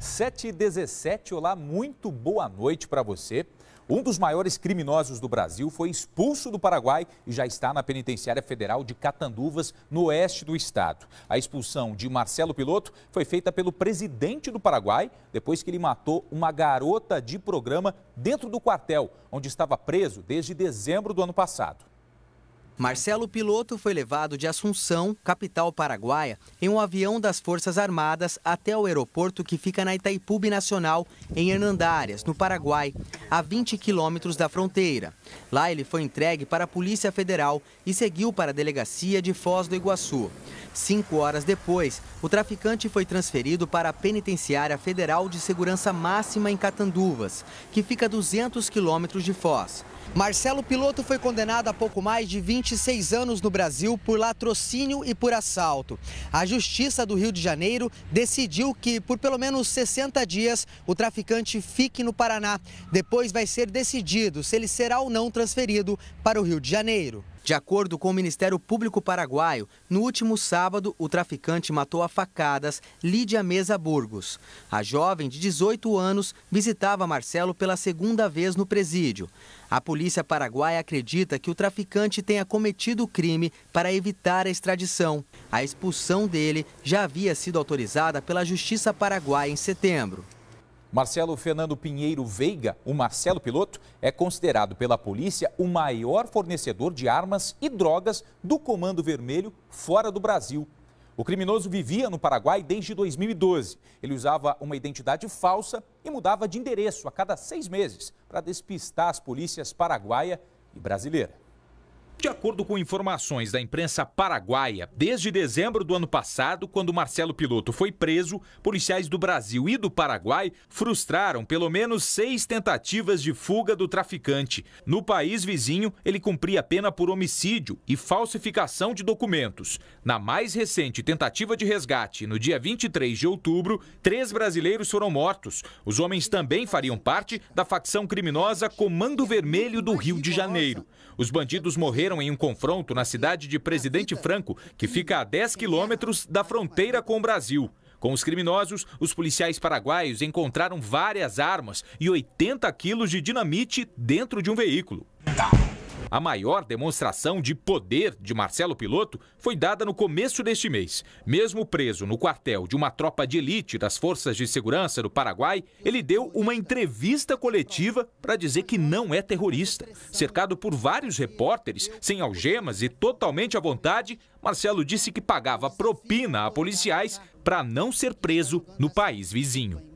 7h17, olá, muito boa noite para você. Um dos maiores criminosos do Brasil foi expulso do Paraguai e já está na Penitenciária Federal de Catanduvas, no oeste do estado. A expulsão de Marcelo Piloto foi feita pelo presidente do Paraguai depois que ele matou uma garota de programa dentro do quartel, onde estava preso desde dezembro do ano passado. Marcelo Piloto foi levado de Assunção, capital paraguaia, em um avião das Forças Armadas até o aeroporto que fica na Itaipu Nacional, em Hernandárias, no Paraguai, a 20 quilômetros da fronteira. Lá ele foi entregue para a Polícia Federal e seguiu para a delegacia de Foz do Iguaçu. Cinco horas depois, o traficante foi transferido para a Penitenciária Federal de Segurança Máxima em Catanduvas, que fica a 200 quilômetros de Foz. Marcelo Piloto foi condenado a pouco mais de 26 anos no Brasil por latrocínio e por assalto. A Justiça do Rio de Janeiro decidiu que, por pelo menos 60 dias, o traficante fique no Paraná. Depois vai ser decidido se ele será ou não transferido para o Rio de Janeiro. De acordo com o Ministério Público Paraguaio, no último sábado, o traficante matou a facadas Lídia Mesa Burgos. A jovem, de 18 anos, visitava Marcelo pela segunda vez no presídio. A polícia paraguaia acredita que o traficante tenha cometido o crime para evitar a extradição. A expulsão dele já havia sido autorizada pela Justiça Paraguaia em setembro. Marcelo Fernando Pinheiro Veiga, o Marcelo Piloto, é considerado pela polícia o maior fornecedor de armas e drogas do Comando Vermelho fora do Brasil. O criminoso vivia no Paraguai desde 2012. Ele usava uma identidade falsa e mudava de endereço a cada seis meses para despistar as polícias paraguaia e brasileira. De acordo com informações da imprensa paraguaia, desde dezembro do ano passado, quando Marcelo Piloto foi preso, policiais do Brasil e do Paraguai frustraram pelo menos seis tentativas de fuga do traficante. No país vizinho, ele cumpria pena por homicídio e falsificação de documentos. Na mais recente tentativa de resgate, no dia 23 de outubro, três brasileiros foram mortos. Os homens também fariam parte da facção criminosa Comando Vermelho do Rio de Janeiro. Os bandidos morreram em um confronto na cidade de Presidente Franco, que fica a 10 quilômetros da fronteira com o Brasil. Com os criminosos, os policiais paraguaios encontraram várias armas e 80 quilos de dinamite dentro de um veículo. Tá. A maior demonstração de poder de Marcelo Piloto foi dada no começo deste mês. Mesmo preso no quartel de uma tropa de elite das Forças de Segurança do Paraguai, ele deu uma entrevista coletiva para dizer que não é terrorista. Cercado por vários repórteres, sem algemas e totalmente à vontade, Marcelo disse que pagava propina a policiais para não ser preso no país vizinho.